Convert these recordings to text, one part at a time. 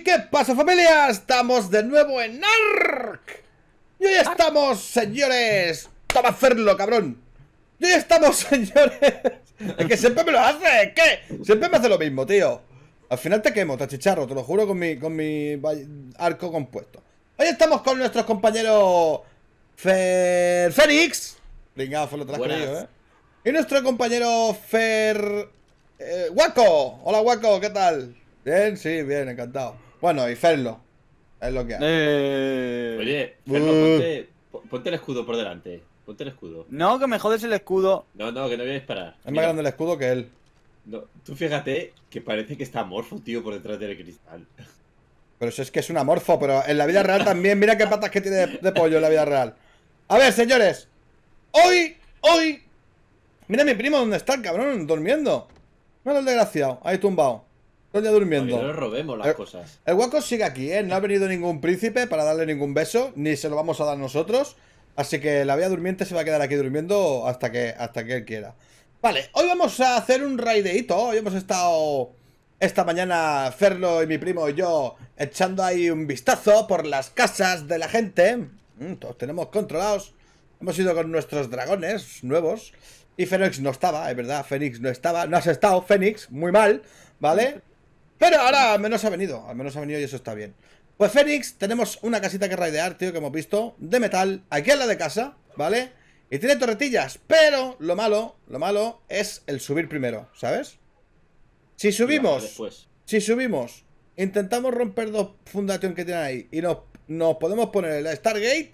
qué pasa familia? Estamos de nuevo en ARK Y hoy estamos, señores Toma hacerlo, cabrón Y hoy estamos, señores Es que siempre me lo hace, ¿qué? Siempre me hace lo mismo, tío Al final te quemo, te te lo juro con mi, con mi arco compuesto Hoy estamos con nuestros compañeros Fer... Fénix eh Y nuestro compañero Fer... Eh, Guaco. Hola Waco, ¿qué tal? Bien, sí, bien, encantado. Bueno, y Ferlo. Es lo que hace. Eh, Oye, Ferlo, uh. ponte, ponte, el escudo por delante. Ponte el escudo. No, que me jodes el escudo. No, no, que no voy a disparar. Es más grande el escudo que él. tú fíjate que parece que está amorfo, tío, por detrás del cristal. Pero eso es que es un amorfo, pero en la vida real también. Mira qué patas que tiene de, pollo en la vida real. A ver, señores. Hoy, hoy. Mira mi primo dónde está cabrón, durmiendo. Mira el desgraciado, ahí tumbado durmiendo. No, robemos las cosas. El guaco sigue aquí, ¿eh? No ha venido ningún príncipe para darle ningún beso, ni se lo vamos a dar nosotros. Así que la Vía Durmiente se va a quedar aquí durmiendo hasta que, hasta que él quiera. Vale, hoy vamos a hacer un raideito. Hoy hemos estado esta mañana, Ferlo y mi primo y yo, echando ahí un vistazo por las casas de la gente. Mm, todos tenemos controlados. Hemos ido con nuestros dragones nuevos. Y Fénix no estaba, es verdad, Fénix no estaba. No has estado, Fénix, muy mal, ¿vale? Pero ahora al menos ha venido, al menos ha venido y eso está bien. Pues Fénix, tenemos una casita que raidear, tío, que hemos visto, de metal, aquí en la de casa, ¿vale? Y tiene torretillas, pero lo malo, lo malo es el subir primero, ¿sabes? Si subimos, si subimos, intentamos romper dos fundación que tienen ahí y nos, nos podemos poner el Stargate,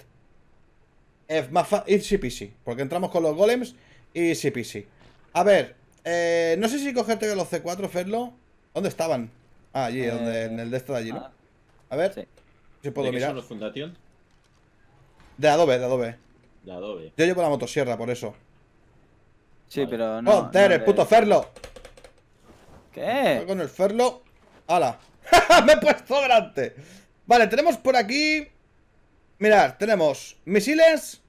es más sí, porque entramos con los golems y sí, peasy. A ver, eh, no sé si cogerte los C4, Ferlo. ¿Dónde estaban? Ah, allí, donde, en el de este de allí, ¿no? Ah. A ver. Si puedo mirar. Son fundación? De adobe, de adobe. De adobe. Yo llevo la motosierra, por eso. Sí, pero no. ¡Oh, el puto Ferlo! ¿Qué? Con el Ferlo. ¡Hala! ¡Me he puesto delante! Vale, tenemos por aquí. Mirad, tenemos misiles.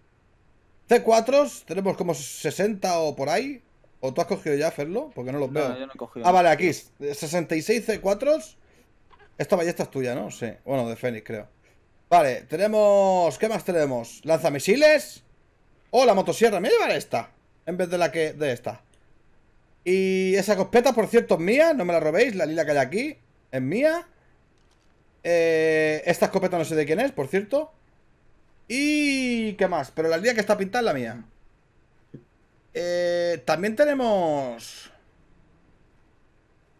C4, s tenemos como 60 o por ahí. ¿O tú has cogido ya, Ferlo? Porque no los veo. yo no Ah, vale, aquí. 66 C4s. Esta ballesta es tuya, ¿no? Sí. Bueno, de Fénix, creo. Vale, tenemos... ¿Qué más tenemos? ¿Lanzamisiles? ¡Oh, la motosierra! Me voy a llevar esta. En vez de la que... de esta. Y esa copeta, por cierto, es mía. No me la robéis. La lila que hay aquí es mía. Eh, esta escopeta no sé de quién es, por cierto. Y... ¿Qué más? Pero la lila que está pintada es la mía. Eh, también tenemos...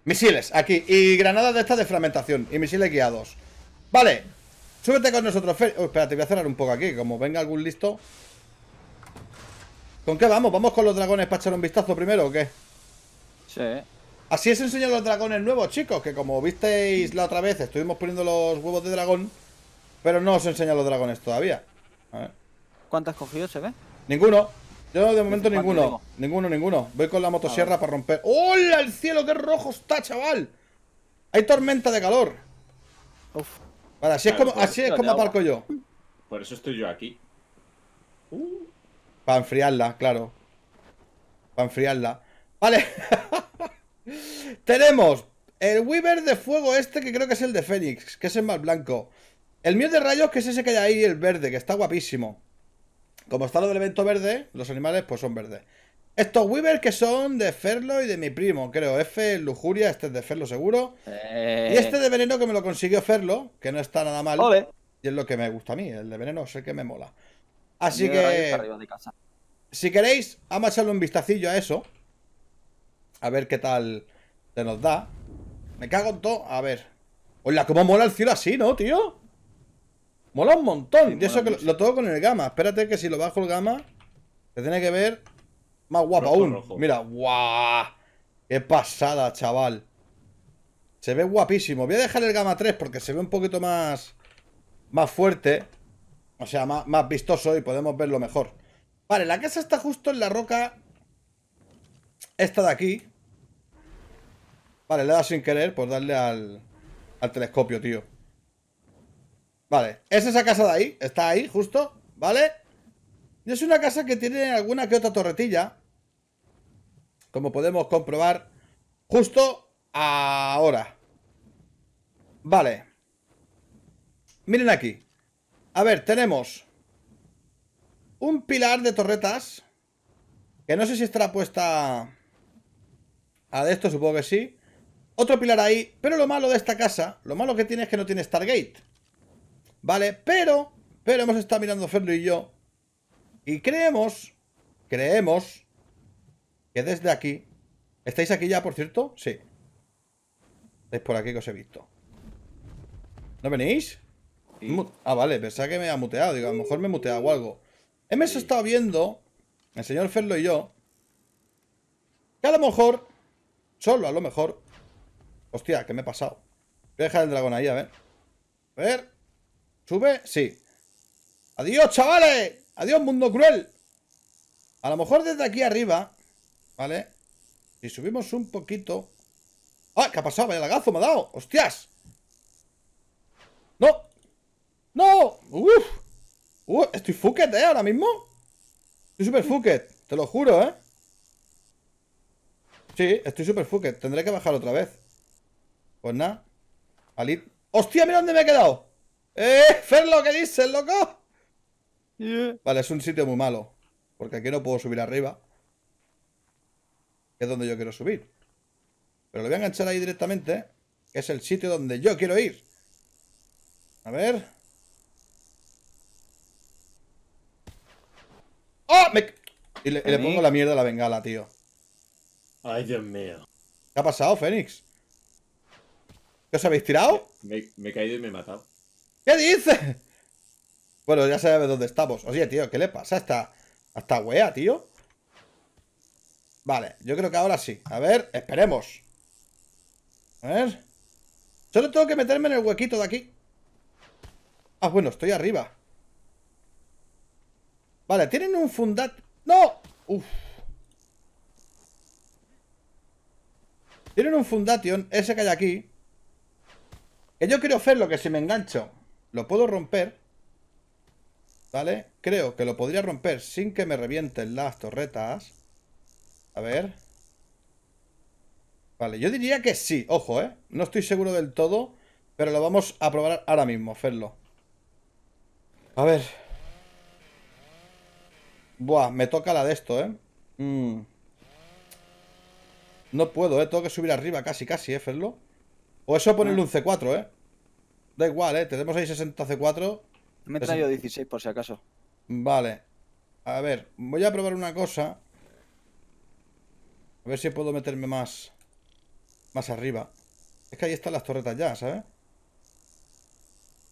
Misiles, aquí. Y granadas de estas de fragmentación. Y misiles guiados. Vale. Súbete con nosotros, Fer. espérate, voy a cerrar un poco aquí. Como venga algún listo. ¿Con qué vamos? ¿Vamos con los dragones para echar un vistazo primero o qué? Sí. Así es enseñar los dragones nuevos, chicos. Que como visteis la otra vez, estuvimos poniendo los huevos de dragón. Pero no os enseñan los dragones todavía. A ver. ¿Cuántos cogidos se ve? Ninguno. Yo de momento ninguno. Ninguno, ninguno. Voy con la motosierra ah, para romper. ¡Hola! ¡El cielo! ¡Qué rojo está, chaval! Hay tormenta de calor. Uf. Vale, así es como, así es como aparco yo. Por eso estoy yo aquí. Para enfriarla, claro. Para enfriarla. Vale. Tenemos el Weaver de fuego este, que creo que es el de Fénix, que es el más blanco. El mío de rayos, que es ese que hay ahí, el verde, que está guapísimo. Como está lo del evento verde, los animales pues son verdes. Estos weavers que son de Ferlo y de mi primo, creo. F, Lujuria, este es de Ferlo seguro. Eh. Y este de Veneno que me lo consiguió Ferlo, que no está nada mal. Y es lo que me gusta a mí, el de Veneno sé que me mola. Así que... Si queréis, vamos a echarle un vistacillo a eso. A ver qué tal se nos da. Me cago en todo. A ver. Hola, cómo mola el cielo así, ¿no, tío? Mola un montón. y eso que lo, tengo con el gama. Espérate que si lo bajo el gama, se tiene que ver más guapo aún. Mira, guau. Qué pasada, chaval. Se ve guapísimo. Voy a dejar el gama 3 porque se ve un poquito más, más fuerte. O sea, más, más vistoso y podemos verlo mejor. Vale, la casa está justo en la roca esta de aquí. Vale, le da sin querer por pues darle al, al telescopio, tío. Vale, es esa casa de ahí, está ahí, justo, ¿vale? Y es una casa que tiene alguna que otra torretilla. Como podemos comprobar justo ahora. Vale. Miren aquí. A ver, tenemos un pilar de torretas. Que no sé si estará puesta a esto, supongo que sí. Otro pilar ahí. Pero lo malo de esta casa, lo malo que tiene es que no tiene Stargate. ¿Vale? Pero, pero hemos estado mirando Ferlo y yo. Y creemos, creemos, que desde aquí... ¿Estáis aquí ya, por cierto? Sí. Es por aquí que os he visto. ¿No venís? Ah, vale, pensaba que me ha muteado. Digo, a lo mejor me he muteado o algo. Hemos estado viendo, el señor Ferlo y yo, que a lo mejor, solo a lo mejor... Hostia, ¿qué me he pasado. Voy a dejar el dragón ahí, a ver. A ver. ¿Sube? Sí. ¡Adiós, chavales! ¡Adiós, mundo cruel! A lo mejor desde aquí arriba, ¿vale? y subimos un poquito... ¡Ah! ¿Qué ha pasado? ¡Vaya lagazo me ha dado! ¡Hostias! ¡No! ¡No! ¡Uf! ¡Uf! Estoy fucket, ¿eh? Ahora mismo. Estoy super fucket. Te lo juro, ¿eh? Sí, estoy super fucket. Tendré que bajar otra vez. Pues nada. Alid... ¡Hostia! ¡Mira dónde me he quedado! ¡Eh! ¡Fer lo que dices, loco! Vale, es un sitio muy malo. Porque aquí no puedo subir arriba. Es donde yo quiero subir. Pero lo voy a enganchar ahí directamente. ¿eh? Que es el sitio donde yo quiero ir. A ver. ¡Oh! Me... Y, le, pongo la mierda a la bengala, tío. Ay, Dios mío. ¿Qué ha pasado, Fénix? ¿Qué os habéis tirado? Me, me he caído y me he matado. ¿Qué dice? Bueno, ya sabes dónde estamos. Oye, tío, ¿qué le pasa a esta, a wea, tío? Vale, yo creo que ahora sí. A ver, esperemos. A ver. Solo tengo que meterme en el huequito de aquí. Ah, bueno, estoy arriba. Vale, tienen un fundat... ¡No! Uf. Tienen un Fundation, ese que hay aquí. Que yo quiero hacerlo, que si me engancho. Lo puedo romper. ¿Vale? Creo que lo podría romper sin que me revienten las torretas. A ver. Vale, yo diría que sí. Ojo, ¿eh? No estoy seguro del todo, pero lo vamos a probar ahora mismo, Ferlo. A ver. Buah, me toca la de esto, ¿eh? Mm. No puedo, ¿eh? Tengo que subir arriba casi, casi, ¿eh, Ferlo? O eso ponerle ah. un C4, ¿eh? Da igual, ¿eh? Tenemos ahí 60 C4. Me he traído 16 por si acaso. Vale. A ver, voy a probar una cosa. A ver si puedo meterme más... Más arriba. Es que ahí están las torretas ya, ¿sabes?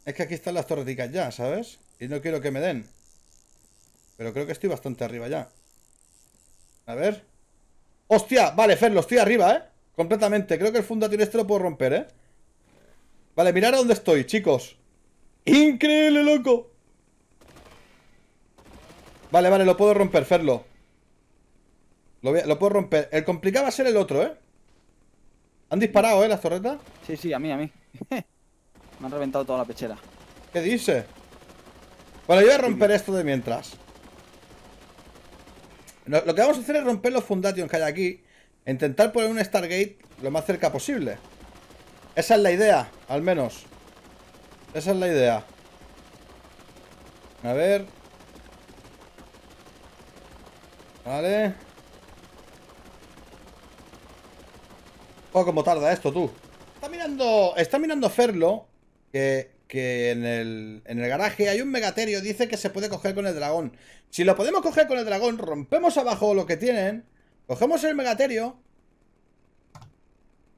Es que aquí están las torreticas ya, ¿sabes? Y no quiero que me den. Pero creo que estoy bastante arriba ya. A ver. ¡Hostia! Vale, Ferlo, estoy arriba, ¿eh? Completamente. Creo que el fondo este lo puedo romper, ¿eh? Vale, mirar a dónde estoy, chicos. ¡Increíble, loco! Vale, vale, lo puedo romper, Ferlo. Lo, puedo romper. El complicado va a ser el otro, ¿eh? ¿Han disparado, eh, las torretas? Sí, sí, a mí, a mí. Me han reventado toda la pechera. ¿Qué dice? Bueno, yo voy a romper esto de mientras. Lo, que vamos a hacer es romper los fundations que hay aquí. E intentar poner un Stargate lo más cerca posible. Esa es la idea, al menos. Esa es la idea. A ver. Vale. Oh, cómo tarda esto, tú. Está mirando, está mirando Ferlo que, que en, el, en el garaje hay un megaterio. Dice que se puede coger con el dragón. Si lo podemos coger con el dragón, rompemos abajo lo que tienen, cogemos el megaterio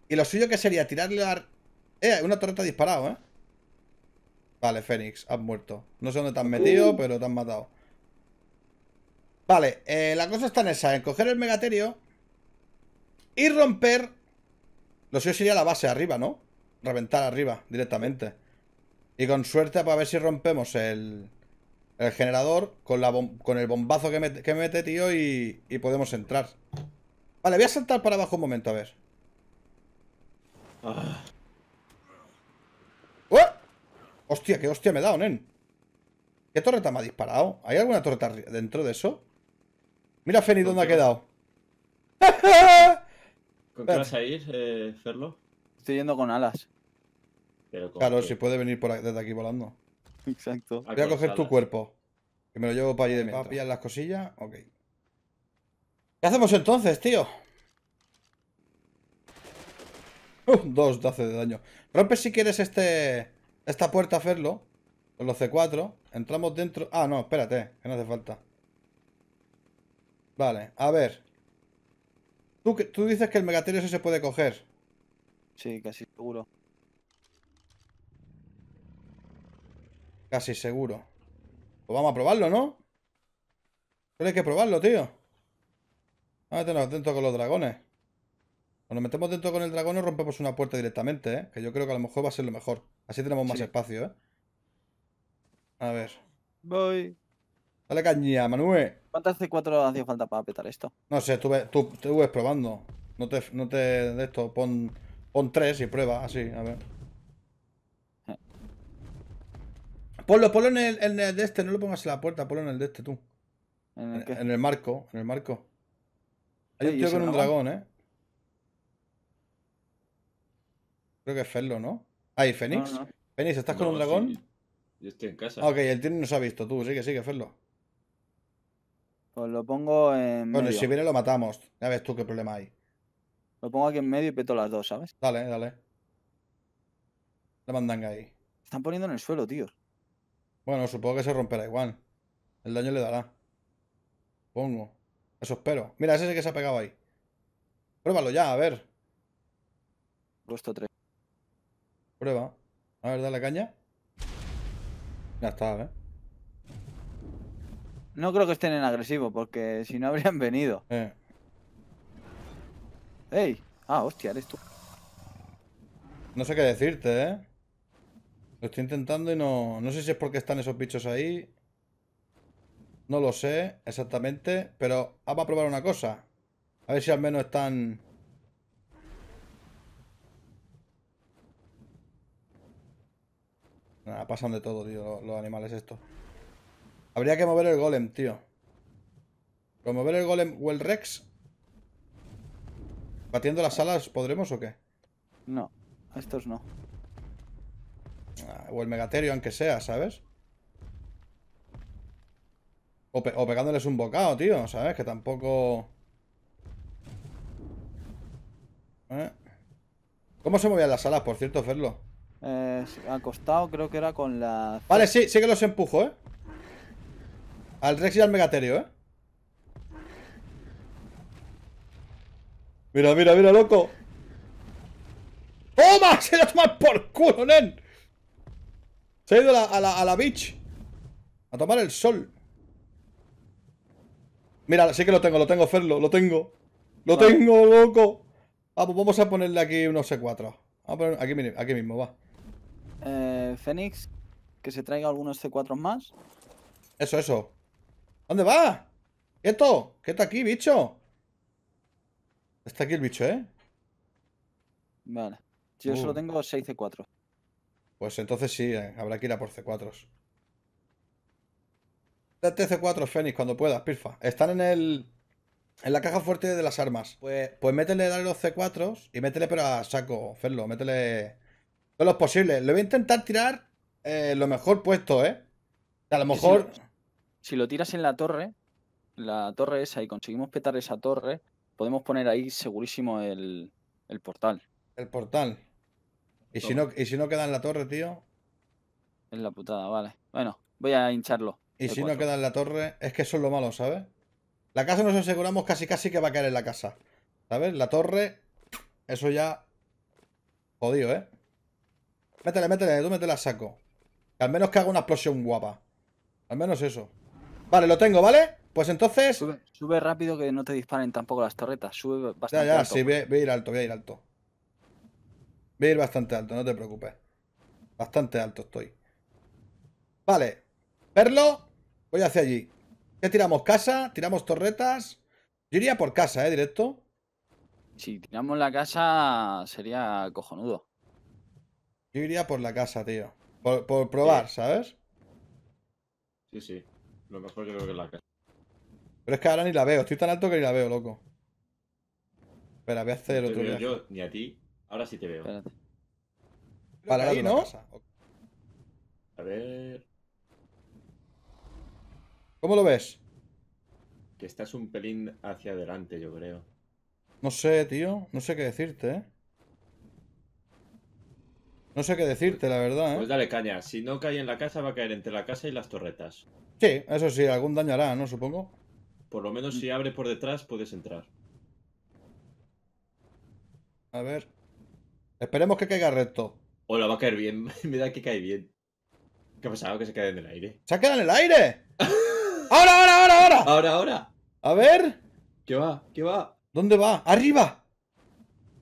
y lo suyo que sería tirarle a... Eh, una torreta disparado, ¿eh? Vale, Fénix, has muerto. No sé dónde te has metido, uh. pero te han matado. Vale, eh, la cosa está en esa, en coger el megaterio y romper... Lo suyo sería la base arriba, ¿no? Reventar arriba, directamente. Y con suerte para pues, ver si rompemos el, el generador con, la el bombazo que me, mete, tío, y podemos entrar. Vale, voy a saltar para abajo un momento, a ver. Ah. ¡Oh! Hostia, qué hostia me he dado, nen. ¿Qué torreta me ha disparado? ¿Hay alguna torreta dentro de eso? Mira, Feni, dónde ha quedado. ¿Con qué vas a ir, eh, Ferlo? Estoy yendo con alas. claro, si puede venir desde aquí volando. Exacto. Voy a, coger tu cuerpo. Que me lo llevo para allí de mientras. pillar las cosillas? Ok. ¿Qué hacemos entonces, tío? Dos hace de daño. Rompe si quieres este esta puerta, hacerlo. Con los C4. Entramos dentro. Ah, no, espérate, que no hace falta. Vale, a ver. Tú, tú dices que el megaterio se puede coger. Sí, casi seguro. Casi seguro. Pues vamos a probarlo, ¿no? Pero hay que probarlo, tío. a tener atento con los dragones. Cuando nos metemos dentro con el dragón rompemos una puerta directamente, ¿eh? Que yo creo que a lo mejor va a ser lo mejor. Así tenemos más espacio, ¿eh? A ver. Voy. Dale caña, Manuel. ¿Cuántas C4 hacía falta para apretar esto? No sé, tú, ves, probando. No te, de esto, pon, pon tres y prueba, así, a ver. Ponlo, ponlo en el, de este, no lo pongas en la puerta, ponlo en el de este tú. ¿En el, marco, en el marco. Hay un tío con un dragón, eh. Creo que es Ferlo, ¿no? Ahí, Fénix. Fénix, ¿estás con un dragón? Yo estoy en casa. Ah, ok, el tiene nos ha visto, tú, sí que sigue, Ferlo. Pues lo pongo en. Bueno, si viene lo matamos. Ya ves tú qué problema hay. Lo pongo aquí en medio y peto las dos, ¿sabes? Dale, dale. La mandanga ahí. Están poniendo en el suelo, tío. Bueno, supongo que se romperá igual. El daño le dará. Pongo. Eso espero. Mira, ese es el que se ha pegado ahí. Pruébalo ya, a ver. Puesto 3. Prueba. A ver, la caña. Ya está, ¿eh? No creo que estén en agresivo, porque si no habrían venido. Eh. ¡Ey! Ah, hostia, eres tú. No sé qué decirte, ¿eh? Lo estoy intentando y no... No sé si es porque están esos bichos ahí. No lo sé exactamente, pero vamos a probar una cosa. A ver si al menos están... Nada, pasan de todo, tío, los, animales estos. Habría que mover el golem, tío. ¿Con mover el golem o el rex? ¿Batiendo las alas podremos o qué? No, estos no. Ah, o el megaterio, aunque sea, ¿sabes? O, pegándoles un bocado, tío, ¿sabes? Que tampoco... ¿eh? ¿Cómo se movían las alas, por cierto, Ferlo? Eh, acostado, creo que era con la... Vale, sí, sí que los empujo, ¿eh? Al Rex y al Megaterio, ¿eh? Mira, mira, mira, loco. ¡Toma! ¡Se lo tomado por culo, nen! Se ha ido a la, a, la, a beach. A tomar el sol. Mira, sí que lo tengo, lo tengo, Ferlo, lo tengo. Lo tengo, loco. Ah, pues vamos a ponerle aquí unos C4. Vamos aquí mismo, va. Eh, Fénix, que se traiga algunos C4 más. Eso, eso. ¿Dónde va? ¡Quieto! ¡Quieto aquí, bicho! Está aquí el bicho, ¿eh? Vale. Yo solo uh. tengo 6 C4. Pues entonces sí, eh, habrá que ir a por C4s. Date C4, Fénix, cuando puedas, pirfa. Están en el... En la caja fuerte de las armas. Pues, pues métele, dale los C4 y métele pero a saco, Ferlo, métele de los posibles. Le voy a intentar tirar eh, lo mejor puesto, ¿eh? A lo mejor. Si lo, tiras en la torre, la torre esa, y conseguimos petar esa torre, podemos poner ahí segurísimo el, portal. El portal. ¿Y si, no, ¿Y si no queda en la torre, tío? Es la putada, vale. Bueno, voy a hincharlo. ¿Y si no queda en la torre? Es que eso es lo malo, ¿sabes? La casa nos aseguramos casi casi que va a caer en la casa. ¿Sabes? La torre, eso ya... Jodido, ¿eh? Métele, métele, tú métele saco. al menos que haga una explosión guapa. Al menos eso. Vale, lo tengo, ¿vale? Pues entonces... Sube, rápido que no te disparen tampoco las torretas. Sube bastante alto. Ya, ya, sí, voy, a ir alto, voy a ir alto. Voy a ir bastante alto, no te preocupes. Bastante alto estoy. Vale. Perlo, voy hacia allí. ¿Qué tiramos? ¿Casa? ¿Tiramos torretas? Yo iría por casa, ¿eh? Directo. Si tiramos la casa sería cojonudo iría por la casa, tío. Por, probar, ¿sabes? Sí, sí. Lo mejor yo creo que es la casa. Pero es que ahora ni la veo. Estoy tan alto que ni la veo, loco. Espera, voy a hacer otro viaje. yo ni a ti. Ahora sí te veo. Para ahí, ¿no? A ver... ¿Cómo lo ves? Que estás un pelín hacia adelante, yo creo. No sé, tío. No sé qué decirte, ¿eh? No sé qué decirte, la verdad, ¿eh? Pues dale caña. Si no cae en la casa, va a caer entre la casa y las torretas. Sí, eso sí, algún dañará, ¿no? Supongo. Por lo menos si mm. abre por detrás, puedes entrar. A ver. Esperemos que caiga recto. Hola, va a caer bien. Mira que cae bien. ¿Qué ha pasado? Que se queda en el aire. ¡Se ha quedado en el aire! ¡Ahora, ahora, ahora, ahora! Ahora, ahora. A ver. ¿Qué va? ¿Qué va? ¿Dónde va? ¡Arriba!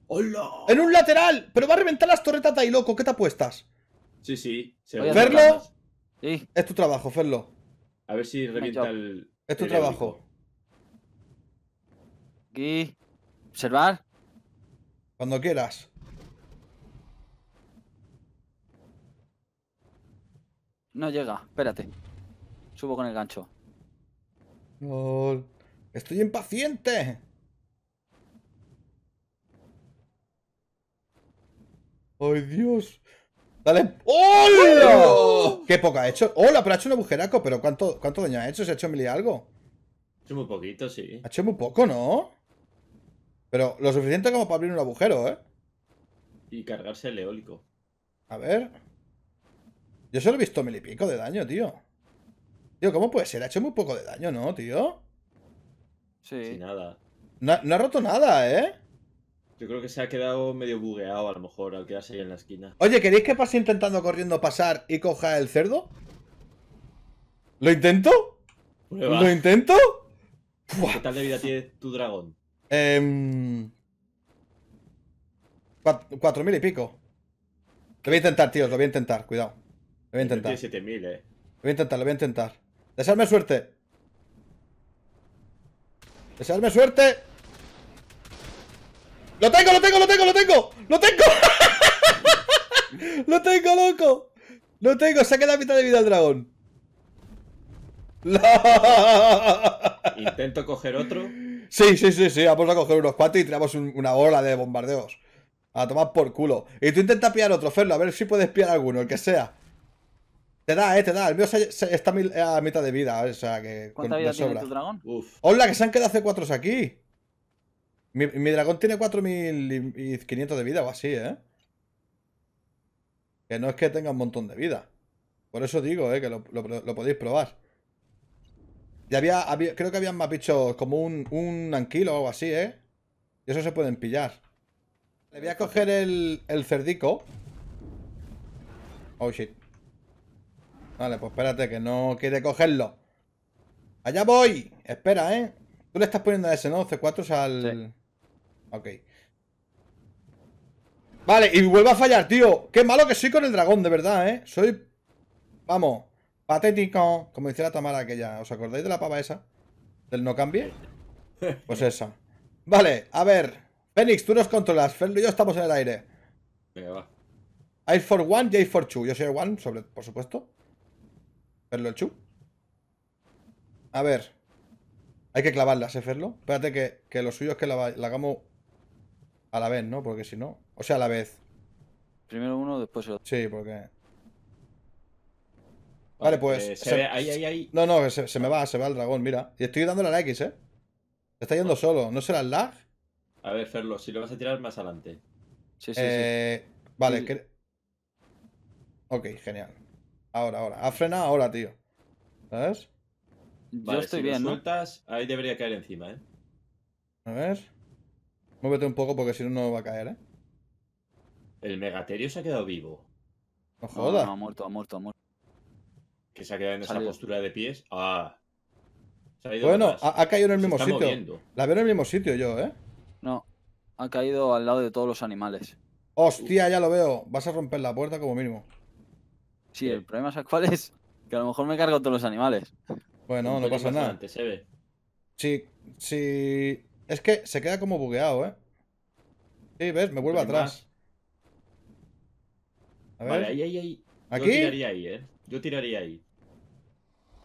¡Hola! ¡En un lateral! ¡Pero va a reventar las torretas de ahí, loco! ¿Qué te apuestas? Sí, sí. ¿Ferlo? Sí. Es tu trabajo, Ferlo. A ver si revienta el. Es tu trabajo. Aquí. Observar. Cuando quieras. No llega, espérate. Subo con el gancho. estoy impaciente. ¡Ay, Dios! Dale. ¡Hola! ¡Qué poco ha hecho! ¡Hola! Pero ha hecho un agujeraco. ¿Pero cuánto, cuánto daño ha hecho? ¿Se ha hecho mil algo? Ha hecho muy poquito, sí. Ha hecho muy poco, ¿no? Pero lo suficiente como para abrir un agujero, ¿eh? Y cargarse el eólico. A ver. Yo solo he visto mil y pico de daño, tío. Tío, ¿cómo puede ser? Ha hecho muy poco de daño, ¿no, tío? Sí. Sin nada. no ha roto nada, ¿eh? Yo creo que se ha quedado medio bugueado a lo mejor al quedarse ahí en la esquina. Oye, ¿queréis que pase intentando corriendo pasar y coja el cerdo? ¿Lo intento? ¿Lo intento? ¿Qué tal de vida tiene tu dragón? 4.000 em, cuatro, y pico. Lo voy a intentar, tíos, lo voy a intentar, cuidado. Lo voy a intentar. Eh. Lo voy a intentar, lo voy a intentar. Desearme suerte. Desearme suerte. ¡Lo tengo, lo tengo, lo tengo, lo tengo! ¡Lo tengo! ¡Lo tengo, loco! ¡Lo tengo! ¡Saca la mitad de vida al dragón! Intento coger otro. Sí, sí, sí, sí. Vamos a coger unos cuatro y tiramos una ola de bombardeos. A tomar por culo. Y tú intenta pillar otro, Ferlo, a ver si puedes pillar alguno, el que sea. Te da, eh, te da. El mío está a mitad de vida, o sea que. ¿Cuánta vida sobra. tu dragón? Uf. Hola, que se han quedado hace cuatro aquí. Mi, dragón tiene 4500 de vida o así, ¿eh? Que no es que tenga un montón de vida. Por eso digo, ¿eh? Que lo, podéis probar. ya había, creo que habían más bichos como un, un anquilo o algo así, ¿eh? Y eso se pueden pillar. Le voy a coger el, el cerdico. Oh, shit. Vale, pues espérate, que no quiere cogerlo. ¡Allá voy! Espera, ¿eh? Tú le estás poniendo a ese, ¿no? C4 al... Ok. Vale, y vuelvo a fallar, tío. Qué malo que soy con el dragón, de verdad, ¿eh? Soy... Vamos, patético. Como dice la Tamara aquella. ¿Os acordáis de la pava esa? ¿Del no cambie? Pues esa. Vale, a ver. Fénix, tú nos controlas. Ferlo y yo estamos en el aire. Venga, va. I for one, I for two. Yo soy one, sobre, por supuesto. Ferlo el chu. A ver. Hay que clavarlas, ¿eh, Ferlo? Espérate que, que lo suyo es que la hagamos a la vez, ¿no? Porque si no. O sea, a la vez. Primero uno, después el otro. Sí, porque. Vale, pues. Eh, se ahí, ahí, ahí. No, no, se, se, me va, se va el dragón, mira. Y estoy dando la X, ¿eh? Se está yendo solo. ¿No será el lag? A ver, Ferlo, si lo vas a tirar más adelante. Sí, sí, sí. Eh, vale, Ok, genial. Ahora, ahora. Ha frenado ahora, tío. ¿Sabes? Yo estoy bien, ahí debería caer encima, ¿eh? A ver. Muévete un poco porque si no, no va a caer, ¿eh? El Megaterio se ha quedado vivo. No joda, ha muerto, ha muerto, ha muerto. Que se ha quedado en esa postura de pies. Ah. Bueno, ha, ha, caído en el mismo sitio. La veo en el mismo sitio yo, ¿eh? No, ha caído al lado de todos los animales. Hostia, ya lo veo. Vas a romper la puerta como mínimo. Sí, el problema es cuál es que a lo mejor me cargo todos los animales. Bueno, no pasa nada. se ve. Sí, sí. Es que se queda como bugueado, ¿eh? Sí, ¿ves? Me vuelve atrás. Vale, ahí, ahí, ahí. ¿Aquí? Yo tiraría ahí, ¿eh? Yo tiraría ahí.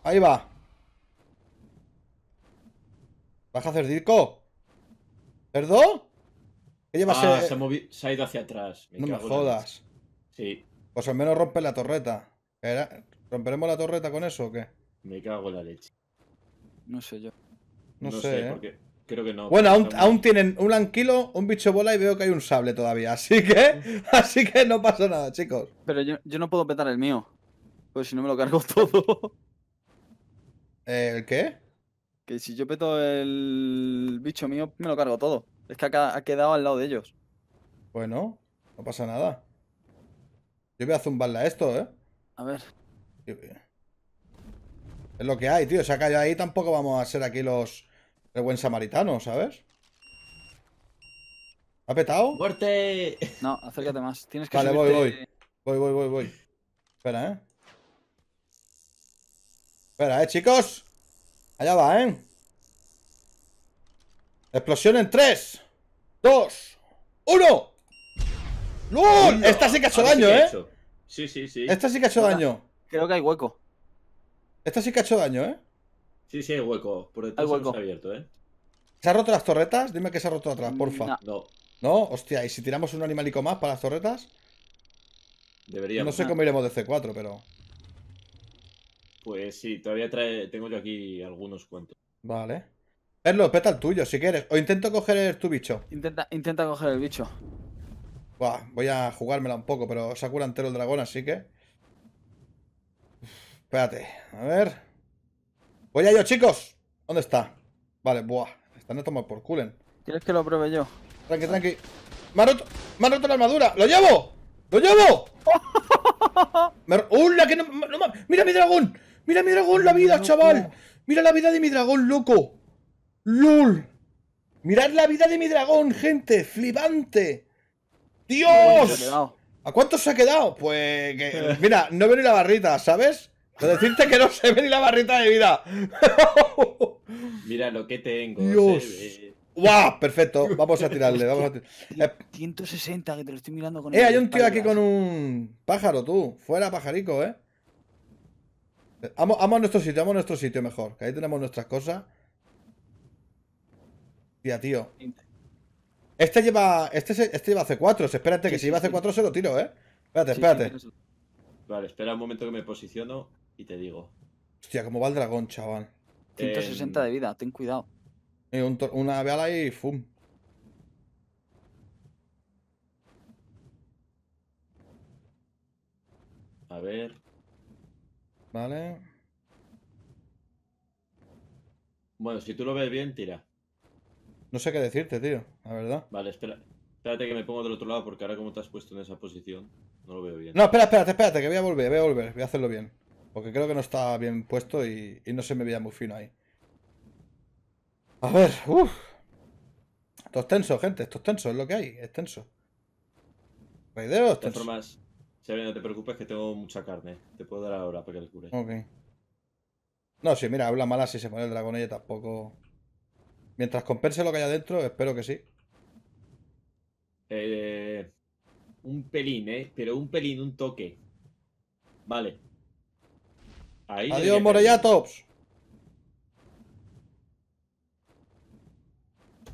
Ahí va. ¿Vas a ¿Perdón? ¿Qué llevas? Ah, eh? se, ha ido hacia atrás. no me jodas. Sí. Pues al menos rompe la torreta. ¿Romperemos la torreta con eso o qué? Me cago en la leche. No sé yo. No, sé, ¿eh? que no. Bueno, aún, tienen un anquilo, un bicho bola y veo que hay un sable todavía. Así que, así que no pasa nada, chicos. Pero yo, no puedo petar el mío. Pues si no me lo cargo todo. ¿El qué? Que si yo peto el bicho mío, me lo cargo todo. Es que ha, quedado al lado de ellos. Bueno, no pasa nada. Yo voy a zumbarla a esto, ¿eh? A ver. Es lo que hay, tío. Se ha caído ahí. Tampoco vamos a ser aquí los el buen samaritano, ¿sabes? ¿Ha petado? ¡Muerte! No, acércate más. Tienes que Vale, voy, voy. Voy, voy, voy, voy. Espera, ¿eh? Espera, ¿eh, chicos? Allá va, ¿eh? Explosión en 3, 2, 1. ¡Lol! Esta sí que ha hecho daño, ¿eh? Sí, sí, sí. Esta sí que ha hecho daño. Creo que hay hueco. Esta sí que ha hecho daño, ¿eh? Sí, sí, hay hueco. Por detrás hay hueco. abierto, ¿eh? ¿Se han roto las torretas? Dime que se ha roto atrás, porfa. No. no. Hostia, ¿y si tiramos un animalico más para las torretas? Deberíamos. No sé ah. cómo iremos de C4, pero. Pues sí, todavía trae, tengo yo aquí algunos cuantos. Vale. lo peta el tuyo si quieres. O intento coger tu bicho. Intenta, intenta coger el bicho. Buah, voy a jugármela un poco, pero se cura entero el dragón, así que. Espérate, a ver. Voy a yo, chicos. ¿Dónde está? Vale, buah. en a tomar por culen. Eh. ¿Quieres que lo pruebe yo? Tranqui, tranqui. Me ha roto, la armadura. ¡Lo llevo! ¡Lo llevo! me... Que no... ¡Mira mi dragón! ¡Mira mi dragón! ¡La vida, chaval! ¡Mira la vida de mi dragón, loco! ¡Lul! ¡Mirad la vida de mi dragón, gente! ¡Flipante! ¡Dios! ¿A cuánto se ha quedado? Pues mira, no veo ni la barrita, ¿sabes? Pero decirte que no se ve ni la barrita de vida. Mira lo que tengo. ¡Guau! Perfecto. Vamos a tirarle. Vamos a tirarle. Eh, 160, que te lo estoy mirando con. Eh, hay un tío aquí con un pájaro, tú. Fuera, pajarico, eh. Vamos, eh, a nuestro sitio, vamos a nuestro sitio mejor. Que ahí tenemos nuestras cosas. Tía, tío. Este lleva. Este, este lleva C4. Espérate, que si lleva C4 se lo tiro, eh. Espérate, espérate. vale, espera un momento que me posiciono y te digo. Hostia, como va el dragón, chaval? 160 de vida, ten cuidado. Eh, una bala y ¡fum! A ver. Vale. Bueno, si tú lo ves bien, tira. No sé qué decirte, tío, la verdad. Vale, espera. Espérate que me pongo del otro lado porque ahora como te has puesto en esa posición, no lo veo bien. No, espera, espérate, espérate, que voy a volver, voy a volver, voy a hacerlo bien. Porque creo que no está bien puesto y, no se me veía muy fino ahí. A ver, uff. Esto es tenso, gente. Esto es tenso, es lo que hay. Es tenso. es tenso. no te preocupes que tengo mucha carne. Te puedo dar ahora para que le cure. Ok. No, sí, mira, habla mala si se pone el dragón Y tampoco... Mientras compense lo que hay adentro, espero que sí. Eh, un pelín, ¿eh? Pero un pelín, un toque. Vale. Adiós, Morellatops.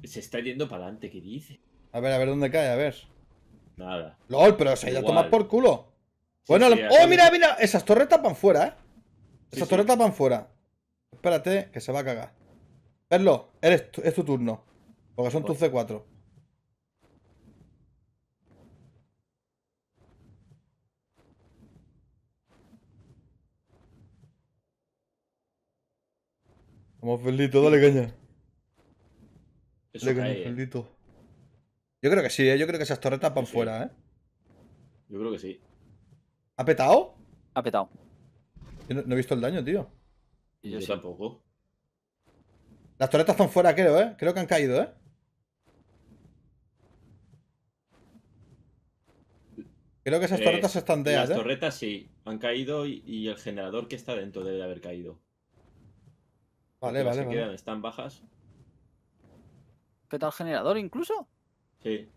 Se está yendo para adelante, ¿qué dice? A ver, a ver dónde cae, a ver. Nada. LOL, pero se ha ido a tomar por culo. bueno, ¡oh, mira, mira! Esas torretas van fuera, ¿eh? Esas torretas van fuera. Espérate, que se va a cagar. Verlo, eres es tu turno. Porque son tus C4. Vamos, dale caña. Eh. Yo creo que sí, eh, yo creo que esas torretas van fuera, ¿eh? Yo creo que sí. ¿Ha petado? Ha petado. no, he visto el daño, tío. yo, tampoco. Las torretas están fuera, creo, ¿eh? Creo que han caído, ¿eh? Creo que esas eh, torretas están están deas, Las torretas sí, han caído y, el generador que está dentro debe de haber caído. Vale, vale, están bajas. ¿Peta el generador incluso? Sí.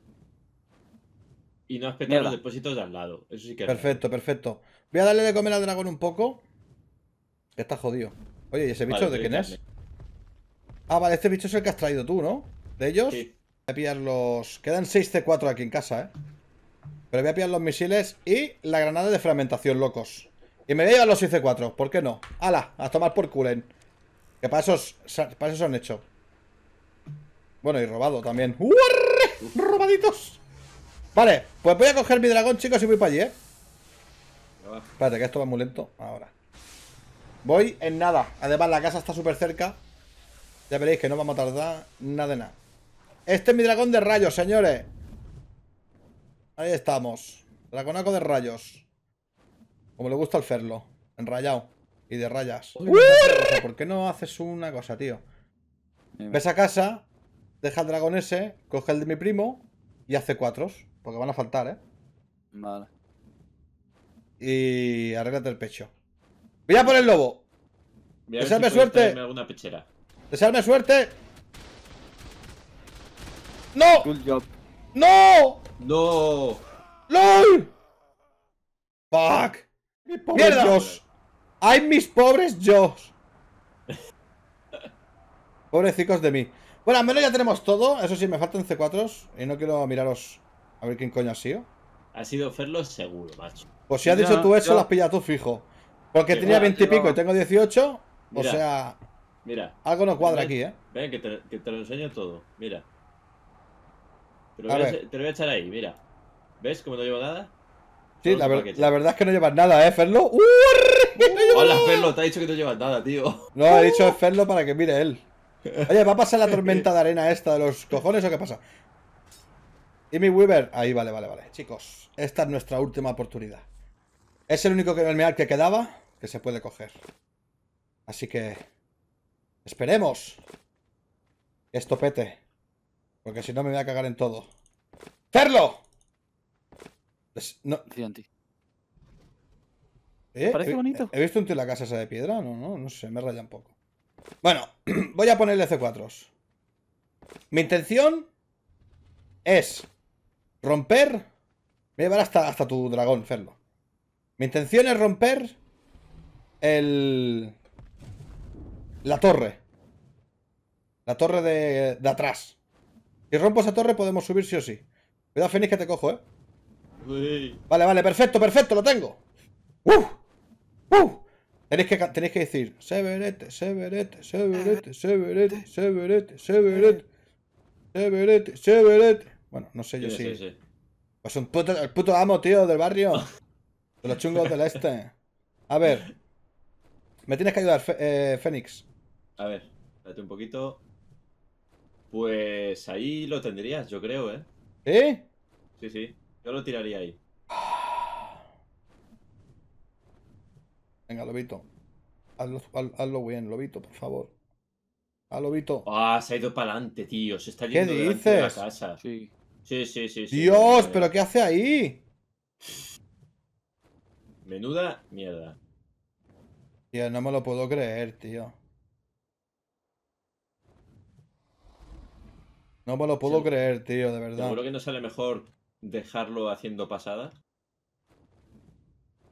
Y no has petado los depósitos de al lado. Eso sí que Perfecto, es perfecto. Voy a darle de comer al dragón un poco. está jodido. Oye, ¿y ese bicho de quién es? Ah, vale, este bicho es el que has traído tú, ¿no? De ellos. Sí. Voy a pillar los... Quedan 6 C4 aquí en casa, ¿eh? Pero voy a pillar los misiles y la granada de fragmentación, locos. Y me voy a llevar los 6 C4, ¿por qué no? ¡Hala! A tomar por culen. Que para eso han hecho. Bueno, y robado también. ¡Robaditos! Vale, pues voy a coger mi dragón, chicos, y voy para allí, ¿eh? Espérate, que esto va muy lento. Ahora. Voy en nada. Además, la casa está súper cerca. Ya veréis que no vamos a tardar nada de nada. Este es mi dragón de rayos, señores. Ahí estamos. dragónaco de rayos. Como le gusta al Ferlo. Enrayado y de rayas. ¿Por qué no haces una cosa, tío? Ves a casa, deja el dragón ese, coge el de mi primo y hace cuatro. porque van a faltar, ¿eh? Vale. Y arréglate el pecho. Voy a por el lobo. Desearme suerte. Alguna pechera. Desearme suerte. ¡No! ¡No! ¡No! ¡LOL! ¡Fuck! ¡Ay, mis pobres yo! Pobrecicos de mí. Bueno, al menos ya tenemos todo. Eso sí, me faltan C4s y no quiero miraros a ver quién coño ha sido. Ha sido Ferlo seguro, macho. Pues si has dicho tú eso, Lo las pillas tú fijo. Porque tenía veintipico 20 y pico y tengo 18. o sea. Mira. Algo no cuadra aquí, ¿eh? Ven, que te, lo enseño todo. Mira. Te lo, voy, a, echar ahí, mira. ¿Ves cómo no llevo nada? Sí, la, verdad es que no llevas nada, ¿eh, Ferlo? Hola, uh. Ferlo, te ha dicho que no llevas nada, tío. No, ha dicho uh. Ferlo para que mire él. Oye, ¿va a pasar la tormenta de arena esta de los cojones o qué pasa? Y mi Weaver. Ahí, vale, vale, vale. Chicos, esta es nuestra última oportunidad. Es el único que, que quedaba que se puede coger. Así que... Esperemos. Esto pete. Porque si no me voy a cagar en todo. ¡Ferlo! No. ¿Eh? Parece he, eh, bonito. He visto un tío en la casa esa de piedra, no, no, no sé, me raya un poco. Bueno, voy a ponerle C4s. Mi intención es romper. Voy a llevar hasta, hasta tu dragón, Ferlo. Mi intención es romper el. La torre. La torre de, de atrás. Si rompo esa torre, podemos subir sí o sí. Cuidado, Fénix, que te cojo, eh. Vale, vale, perfecto, perfecto, lo tengo. ¡Uf! ¡Uh! Tenéis que, tenéis que decir, Severete, Severete, Severete, ah. Severete, Severete, Severete, Severete, Severete. Bueno, no sé yo sí, si... Pues un puto, el puto amo, tío, del barrio. De los chungos del este. A ver. Me tienes que ayudar, eh, Fénix. A ver, espérate un poquito. Pues ahí lo tendrías, yo creo, ¿eh? ¿Eh? Sí, sí. Yo lo tiraría ahí. Venga, Lobito. Hazlo, bien, Lobito, por favor. A ah, Lobito. Ah, se ha ido para adelante, tío. Se está yendo de la casa. Sí. Sí, sí, sí. Dios, pero ¿qué hace ahí? Menuda mierda. Tío, no me lo puedo creer, tío. No me lo puedo creer, tío, de verdad. ¿Seguro que no sale mejor dejarlo haciendo pasada?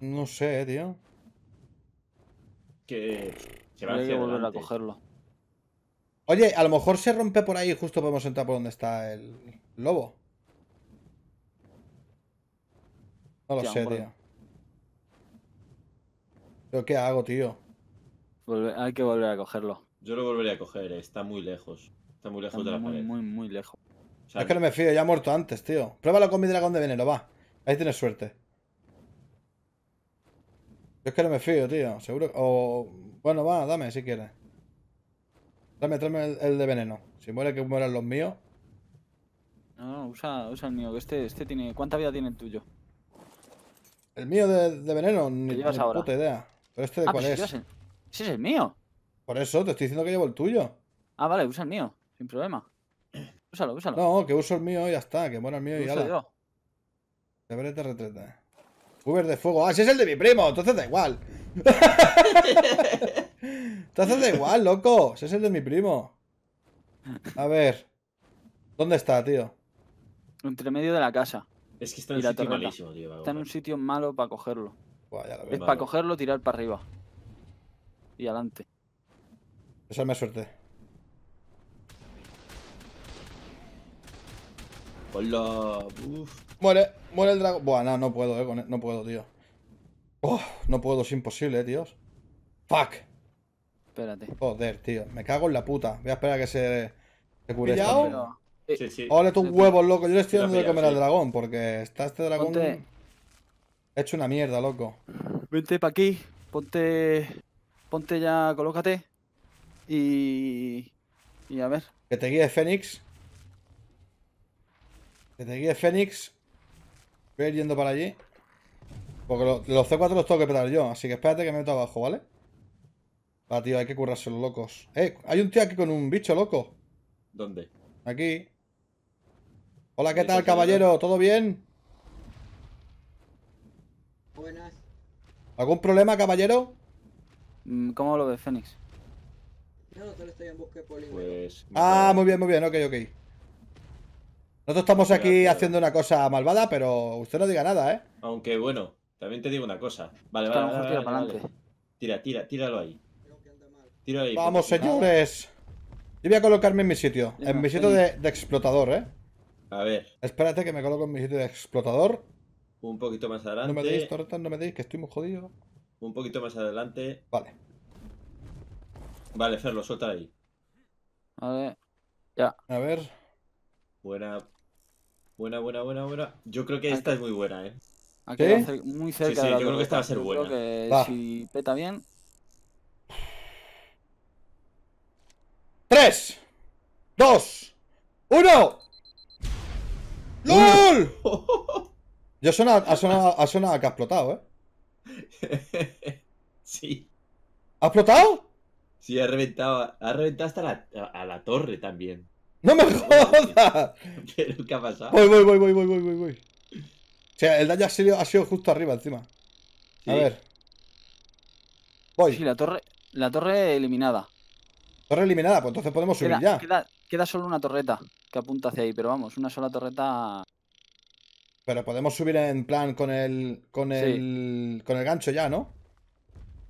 No sé, tío que se va volver a cogerlo. Oye, a lo mejor se rompe por ahí justo podemos entrar por donde está el lobo. No lo sé, tío. ¿Pero qué hago, tío? hay que volver a cogerlo. Yo lo volvería a coger, eh. está muy lejos. Está muy lejos de la muy, pared. Muy, muy lejos. es que no me fío, ya ha muerto antes, tío. Pruébalo con mi dragón de veneno, va. Ahí tienes suerte. Yo es que no me fío, tío. Seguro. O. Bueno, va, dame si quieres. Dame, tráeme el, de veneno. Si muere, que mueran los míos. No, no, usa, usa el mío, que este, este tiene. ¿Cuánta vida tiene el tuyo? El mío de, de veneno, ni, llevas puta idea. Pero este de ah, cuál pues es. Ese es el mío. Por eso, te estoy diciendo que llevo el tuyo. Ah, vale, usa el mío, sin problema. Úsalo, úsalo. No, que uso el mío y ya está, que muera el mío y ya. está ala. Te Uber de fuego. Ah, si es el de mi primo, entonces da igual. entonces da igual, loco. Si es el de mi primo. A ver. ¿Dónde está, tío? Entre medio de la casa. Es que está en un sitio malísimo, tío. Está en un sitio malo para cogerlo. Es para cogerlo, tirar para arriba. Y adelante. Esa es mi suerte. Hola. Uf. Muere, muere el dragón. Buah, no, no puedo, eh, no puedo, tío. Oh, no puedo, es imposible, eh, tíos. Fuck. Espérate. Joder, tío. Me cago en la puta. Voy a esperar a que se, se cure esto. Pero... Sí, eh, sí. Ole tus huevos, loco. Yo le estoy dando de comer al dragón porque está este dragón He hecho una mierda, loco. Vente pa' aquí. Ponte. Ponte ya, colócate. Y. Y a ver. Que te guíe Fénix. Que te guíe Fénix. Voy a ir yendo para allí. Porque los, C4 los tengo que petar yo, así que espérate que me meto abajo, ¿vale? Va, tío, hay que currarse los locos. ¡Eh! Hay un tío aquí con un bicho loco. ¿Dónde? Aquí. Hola, ¿qué tal, caballero? ¿Todo bien? Buenas. ¿Algún problema, caballero? Mm, ¿Cómo lo ve, Fénix? No, solo estoy en busca de pues, Ah, muy bien, muy bien, ok, ok. Nosotros estamos aquí haciendo una cosa malvada, pero usted no diga nada, ¿eh? Aunque bueno, también te digo una cosa. Vale, vale, vale, vale, vale. Tira, tira, tíralo ahí. Tíralo ahí. Vamos, señores. Yo voy a colocarme en mi sitio. En mi sitio de, de explotador, ¿eh? A ver. Espérate que me coloco en mi sitio de explotador. Un poquito más adelante. No me deis, torretas, no me deis, que estoy muy jodido. Un poquito más adelante. Vale. Vale, Ferro, suelta ahí. Vale. Ya. A ver. Buena. Buena, buena, buena, buena. Yo creo que esta es muy buena, ¿eh? Aquí va a ser muy cerca. de la yo creo que esta va a ser buena. creo que si peta bien. ¡Tres! ¡Dos! ¡Uno! ¡LOL! Yo suena, ha sonado, ha sonado que ha explotado, ¿eh? sí. ¿Ha explotado? Sí, ha reventado, ha reventado hasta la, a la torre también. ¡No me jodas! qué ha pasado? Voy, voy, voy, voy, voy, voy, voy, O sea, el daño ha sido, ha justo arriba, encima. A ver. Voy. Sí, la torre, la torre eliminada. Torre eliminada, pues entonces podemos subir ya. Queda, queda solo una torreta que apunta hacia ahí, pero vamos, una sola torreta pero podemos subir en plan con el. con el. con el gancho ya, ¿no?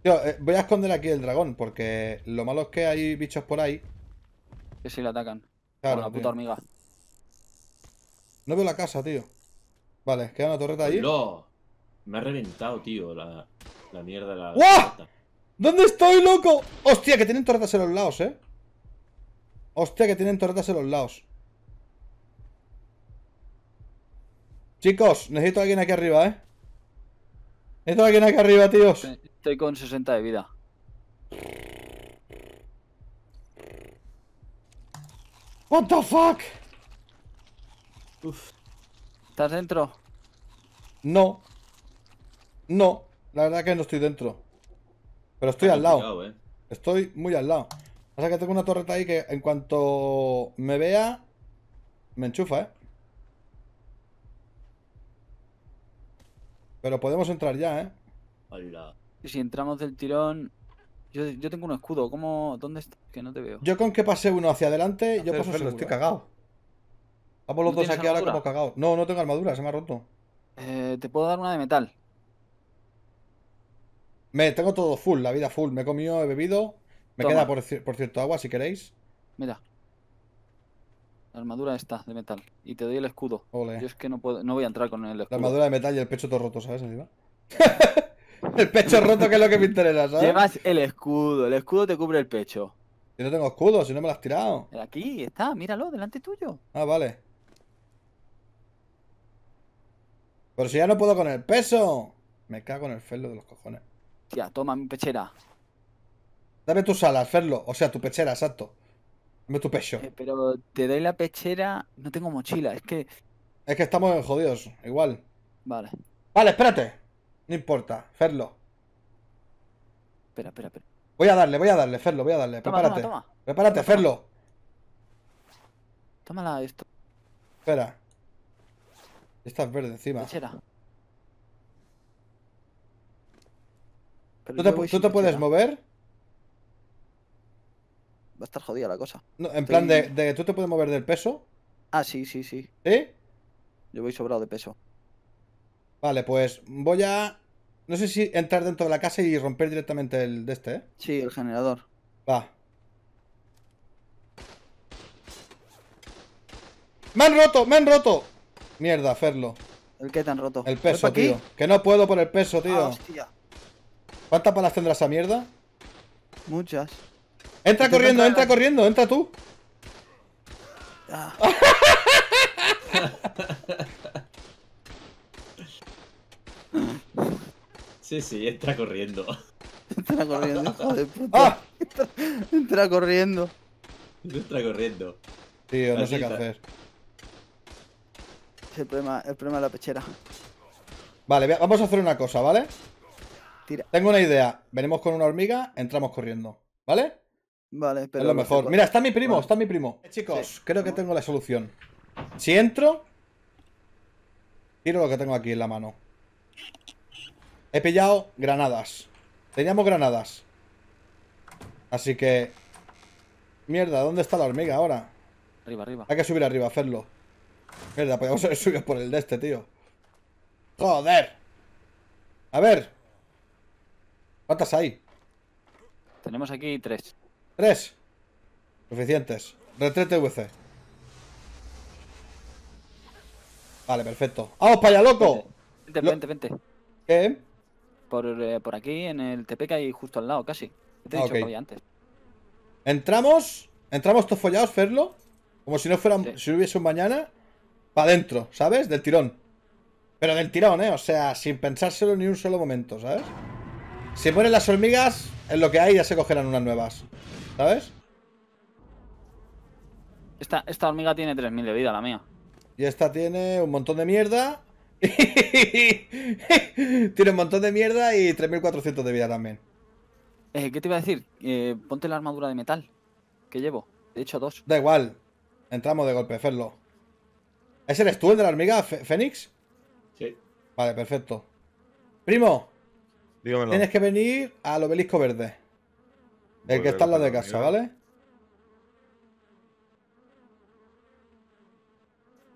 Yo, eh, voy a esconder aquí el dragón, porque lo malo es que hay bichos por ahí. Que si le atacan. Claro, la puta hormiga. No veo la casa, tío. Vale, queda una torreta ahí? No, me ha reventado, tío, la, la mierda de la. ¿Dónde estoy, loco? Hostia, que tienen torretas en los lados, eh. Hostia, que tienen torretas en los lados. Chicos, necesito a alguien aquí arriba, eh. Necesito a alguien aquí arriba, tíos. Estoy con 60 de vida. What the fuck? ¿Estás dentro? No. No, la verdad que no estoy dentro. Pero estoy al lado. Eh. Estoy muy al lado. O sea que tengo una torreta ahí que en cuanto me vea, me enchufa, ¿eh? Pero podemos entrar ya, ¿eh? Y si entramos del tirón... Yo, yo tengo un escudo, ¿cómo? ¿Dónde está? Que no te veo. Yo con que pasé uno hacia adelante, yo paso lo estoy cagado. Vamos los dos aquí ahora como cagados. No, no tengo armadura, se me ha roto. Eh, te puedo dar una de metal. Me tengo todo full, la vida full. Me he comido, he bebido. Me queda, por, cierto, agua si queréis. Mira. La armadura está de metal. Y te doy el escudo. Yo es que no puedo, no voy a entrar con el escudo. La armadura de metal y el pecho todo roto, ¿sabes? El pecho roto, que es lo que me interesa, ¿sabes? Llevas el escudo, el escudo te cubre el pecho. Yo no tengo escudo, si no me lo has tirado. Eh, aquí está, míralo, delante tuyo. Ah, vale. Pero si ya no puedo con el peso. Me cago en el Ferlo de los cojones. Ya, toma mi pechera. Dame tus alas, Ferlo. O sea, tu pechera, exacto. Dame tu pecho. Eh, pero te doy la pechera. No tengo mochila, es que. Es que estamos jodidos, igual. Vale. Vale, espérate. No importa, Ferlo. Espera, espera, espera. Voy a darle, voy a darle, Ferlo, voy a darle. Prepárate. Prepárate, Ferlo. Tómala esto. Espera. Esta es verde encima. ¿Tú te, puedes mover? Va a estar jodida la cosa. en plan de, de, ¿Tú te puedes mover del peso? Ah, sí, sí, sí. ¿Sí? Yo voy sobrado de peso. Vale, pues voy a no sé si entrar dentro de la casa y romper directamente el de este, ¿eh? Sí, el generador. Va. ¡Me han roto! ¡Me han roto! Mierda, Ferlo. ¿El qué te han roto? El peso, tío. Que no puedo por el peso, tío. Ah, hostia. ¿Cuántas palas tendrá esa mierda? Muchas. Entra corriendo, entra corriendo, entra tú. Ah. Sí, sí, entra corriendo. Entra corriendo, hijo de puta. Ah. Entra, corriendo. Entra corriendo. Tío, no sé qué hacer. el problema, el problema de la pechera. Vale, vamos a hacer una cosa, ¿vale? Tengo una idea. Venimos con una hormiga, entramos corriendo, ¿vale? Vale, pero. Es lo mejor. Mira, está mi primo, está mi primo. Eh, chicos, creo que tengo la solución. Si entro, tiro lo que tengo aquí en la mano. He pillado granadas. Teníamos granadas. Así que... Mierda, ¿dónde está la hormiga ahora? Arriba, arriba. Hay que subir arriba, hacerlo. Mierda, podríamos haber subido por el de este, tío. ¡Joder! A ver. ¿Cuántas hay? Tenemos aquí tres. ¿Tres? Suficientes. Retrete VC. Vale, perfecto. ¡Vamos para allá, loco! Vente, vente, vente. ¿Qué? Por, eh, por aquí, en el TPK y justo al lado, casi. Te ah, Entramos, entramos todos follados, Ferlo. Como si no fuera, si hubiese un mañana. Para adentro, ¿sabes? Del tirón. Pero del tirón, ¿eh? O sea, sin pensárselo ni un solo momento, ¿sabes? Si mueren las hormigas, en lo que hay ya se cogerán unas nuevas. ¿Sabes? Esta, esta hormiga tiene 3.000 de vida, la mía. Y esta tiene un montón de mierda. Tiene un montón de mierda y 3400 de vida también. Eh, ¿Qué te iba a decir? Eh, ponte la armadura de metal que llevo. He hecho, dos. Da igual. Entramos de golpe, Ferlo. ¿Es el tú, de la hormiga Fénix? Sí. Vale, perfecto. Primo. Tienes que venir al obelisco verde. El que está en la de casa, ¿vale?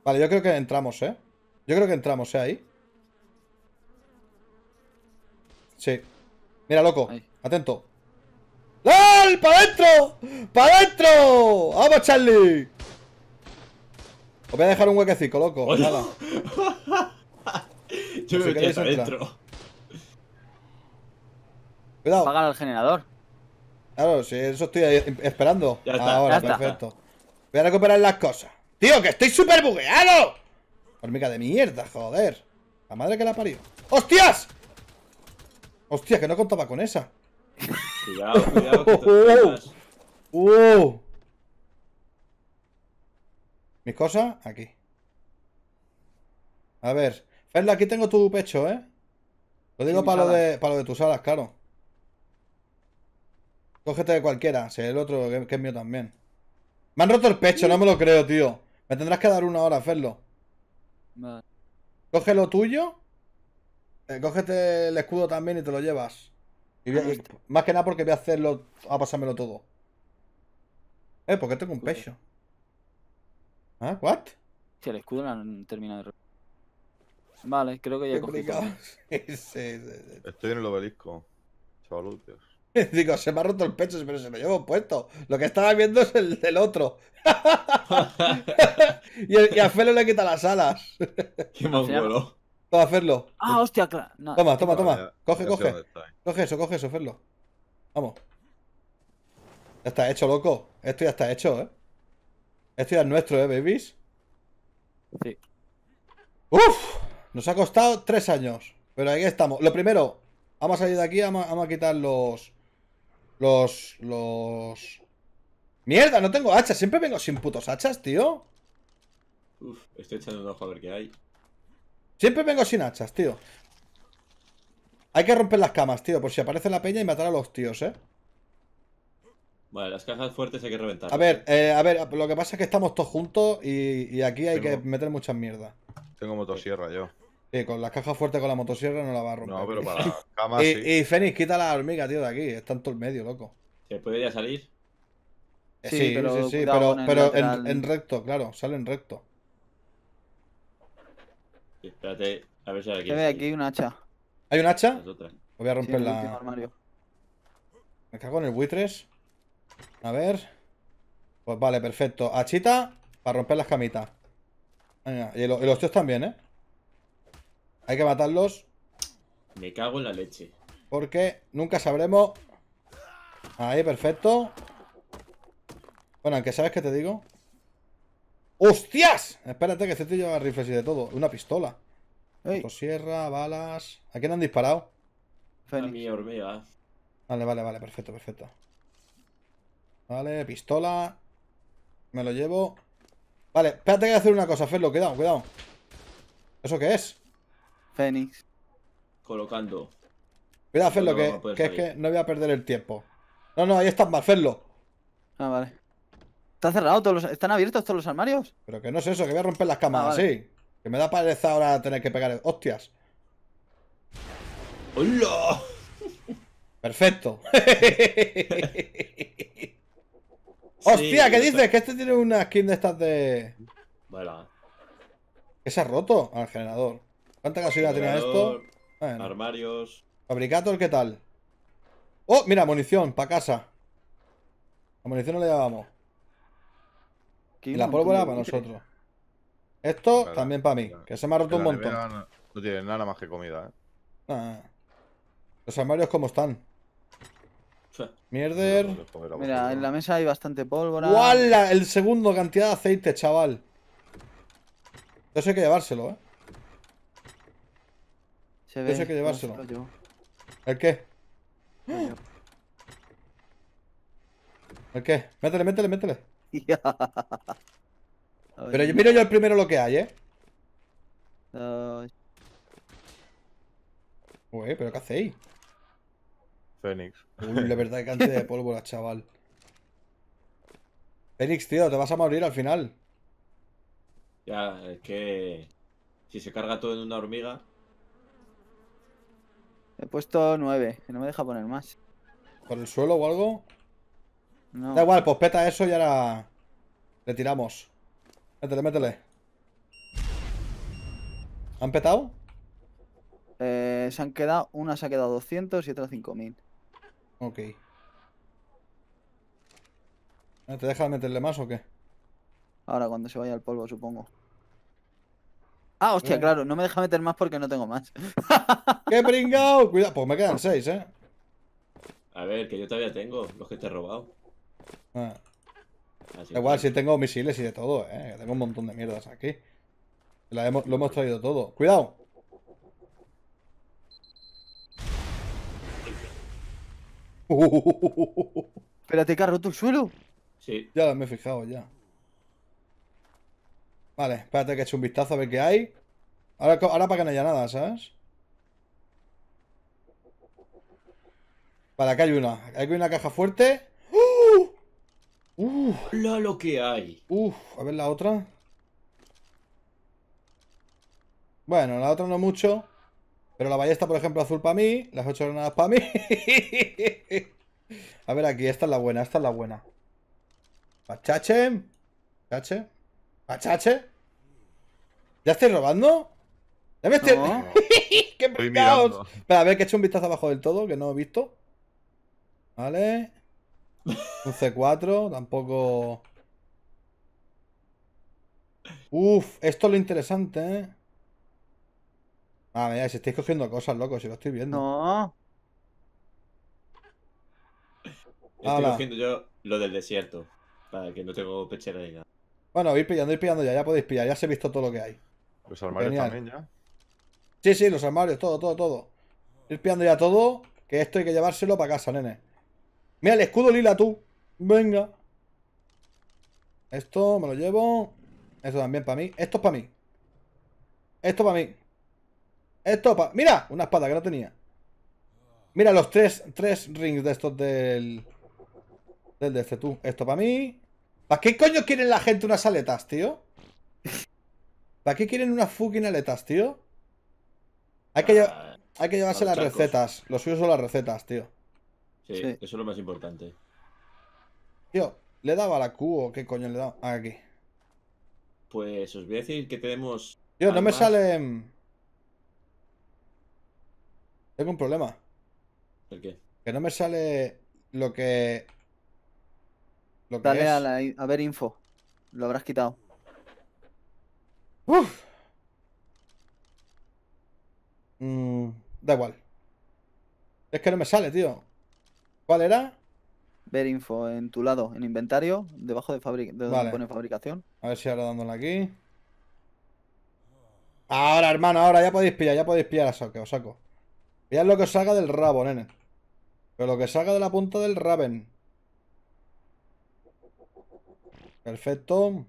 Vale, yo creo que entramos, ¿eh? Yo creo que entramos, ¿eh? Ahí. Sí. Mira, loco. Atento. ¡Lol! ¡Para adentro! ¡Para adentro! ¡Vamos, Charlie! Os voy a dejar un huequecito, loco. Nada. Yo creo que está adentro. Cuidado. Apaga el generador. Claro, sí, eso estoy esperando. Ahora, perfecto. Voy a recuperar las cosas. ¡Tío, que estoy súper bugueado! Hormiga de mierda, joder. La madre que la parió. ¡Hostias! Hostia, que no contaba con esa. Cuidado, cuidado. Que uh. uh, Mis cosas, aquí. A ver. Ferla, aquí tengo tu pecho, ¿eh? Lo digo para lo, de, para de tus alas, claro. Cógete de cualquiera, si el otro que, es mío también. Me han roto el pecho, no me lo creo, tío. Me tendrás que dar una hora, Ferlo. Coge lo tuyo. Eh, cógete el escudo también y te lo llevas. Ah, más que nada porque voy a hacerlo. a pasármelo todo. Eh, porque tengo un pecho. ¿Ah? ¿What? Si el escudo no termina de. Vale, creo que ya he Estoy en el obelisco. Chavalutios. Digo, se me ha roto el pecho, pero se lo llevo puesto. Lo que estaba viendo es el del otro. y, a Felo le quita las alas. Qué más vuelo? Toma, Ferlo. Ah, hostia, claro. toma, toma, toma. coge, coge. Coge eso, coge eso, Ferlo. Vamos. Ya está hecho, loco. Esto ya está hecho, ¿eh? Esto ya es nuestro, ¿eh, babies? Sí. ¡Uf! Nos ha costado tres años. Pero ahí estamos. Lo primero, vamos a salir de aquí, vamos a quitar los, los... Los... Mierda, no tengo hachas. Siempre vengo sin putos hachas, tío. Uf, estoy echando un ojo a ver qué hay. Siempre vengo sin hachas, tío. Hay que romper las camas, tío, por si aparece la peña y matar a los tíos, ¿eh? Vale, las cajas fuertes hay que reventar. A ver, eh, a ver, lo que pasa es que estamos todos juntos y, aquí hay que meter muchas mierdas. Tengo motosierra yo. Sí, con las cajas fuertes con la motosierra no la va a romper. No, pero para la y, sí. y Fénix, quita la hormiga, tío, de aquí. Está en todo el medio, loco. ¿Se puede salir? Eh, sí, sí, pero, sí, pero, en, recto, claro. Sale en recto. Espérate, a ver si hay aquí. Se ve aquí una hacha. ¿Hay un hacha? Voy a romper la... Me cago en el buitres. A ver. Pues vale, perfecto. Hachita para romper las camitas. Venga, y, los, y los tíos también, ¿eh? Hay que matarlos. Me cago en la leche. Porque nunca sabremos. Ahí, perfecto. Bueno, aunque sabes que te digo. ¡Hostias! Espérate que este te lleva rifles y de todo. Una pistola. Sierra, balas. ¿A quién han disparado? A mi Vale, vale, vale, perfecto, perfecto. Vale, pistola. Me lo llevo. Vale, espérate que voy a hacer una cosa, Ferlo, cuidado, cuidado. ¿Eso qué es? Fénix. Colocando. Cuidado, Ferlo, que, que es que no voy a perder el tiempo. No, no, ahí están mal, Ferlo. Ah, vale. ¿Está cerrado? Todos los... ¿Están abiertos todos los armarios? Pero que no es eso, que voy a romper las ah, cámaras, sí. Que me da pereza ahora tener que pegar... ¡Hostias! ¡Hola! Perfecto. ¡Hostia! ¿Qué dices? Que este tiene una skin de estas de... Bueno. ¿Qué se ha roto? Al ah, generador. ¿Cuánta gasolina tenía esto? Armarios. Fabricator, ¿qué tal? ¡Oh! Mira, munición, para casa. La munición no la llevábamos Y la pólvora para nosotros. Esto también para mí, que se me ha roto un montón. No, tiene nada más que comida, ¿eh? Los armarios, ¿cómo están? Mierder. Mira, en la mesa hay bastante pólvora. ¡Wala! El segundo, cantidad de aceite, chaval. Eso hay que llevárselo, ¿eh? Se ve. Eso que llevárselo. ¿El qué? ¿El qué? Métele, métele, métele. Pero yo miro yo el primero lo que hay, ¿eh? Uy, ¿pero qué hacéis? Fénix. Uy, la verdad que antes de pólvora, chaval. Fénix, tío, te vas a morir al final. Ya, es que... Si se carga todo en una hormiga... He puesto 9, que no me deja poner más. ¿Por el suelo o algo? No. Da igual, pues peta eso y ahora le tiramos. Métele, métele. ¿Han petado? Eh, se han quedado, una se ha quedado 200 y otra 5000. Ok. Eh, ¿Te deja meterle más o qué? Ahora cuando se vaya el polvo, supongo. Ah, hostia, claro, no me deja meter más porque no tengo más. ¡Qué pringao! Cuidado, pues me quedan seis, ¿eh? A ver, que yo todavía tengo los que te he robado. Ah. Igual, si tengo misiles y de todo, ¿eh? Tengo un montón de mierdas aquí. lo hemos traído todo. ¡Cuidado! Espérate, ¿que ha roto el suelo? Sí. Ya me he fijado, ya. Vale, espérate que eche un vistazo a ver qué hay. Ahora, ahora para que no haya nada, ¿sabes? Vale, acá hay una. Aquí hay una caja fuerte. ¡Uh! ¡Uh! Lo, lo que hay. ¡Uf! A ver la otra. Bueno, la otra no mucho. Pero la ballesta, por ejemplo, azul para mí. Las ocho granadas para mí. a ver aquí, esta es la buena, esta es la buena. ¡Pachachem! Chache. ¿Machache? ¿Ya estoy robando? ¿Ya me ¡Qué pecados! Espera, a ver, que he hecho un vistazo abajo del todo, que no he visto. Vale. Un C4, tampoco... Uf, esto es lo interesante, ¿eh? Ah, mira, si estáis cogiendo cosas, loco, si lo estoy viendo. No. Estoy cogiendo yo lo del desierto, para que no tengo pechera de nada. Bueno, ir pillando, ir pillando ya, ya podéis pillar, ya se ha visto todo lo que hay. Los armarios también ya. Sí, sí, los armarios, todo, todo, todo. Ir pillando ya todo, que esto hay que llevárselo para casa, nene. Mira el escudo lila tú. Venga. Esto me lo llevo. Esto también para mí. Esto es para mí. Esto para mí. Esto para... ¡Mira! Una espada que no tenía. Mira los tres, tres rings de estos del... Del de este tú. Esto para mí. ¿Para qué coño quieren la gente unas aletas, tío? ¿Para qué quieren unas fucking aletas, tío? Hay que, ah, hay que llevarse las recetas. Los suyos son las recetas, tío. Sí, eso es lo más importante. Tío, ¿le daba la Q o qué coño le daba? Ah, aquí. Pues os voy a decir que tenemos. Tío, no me salen. Em, tengo un problema. ¿Por qué? Que no me sale lo que Dale a, ver info. Lo habrás quitado. Uf. Mm, da igual. Es que no me sale, tío. ¿Cuál era? Ver info en tu lado, en inventario, debajo de, donde pone fabricación. A ver si ahora dándole aquí. Ahora, hermano, ahora ya podéis pillar, ya podéis pillar a Que os saco. Pillad lo que os salga del rabo, nene. Pero lo que salga de la punta del raven Perfecto.